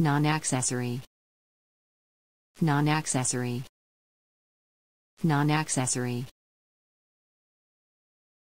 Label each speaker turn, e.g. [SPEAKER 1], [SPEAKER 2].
[SPEAKER 1] non-accessory non-accessory non-accessory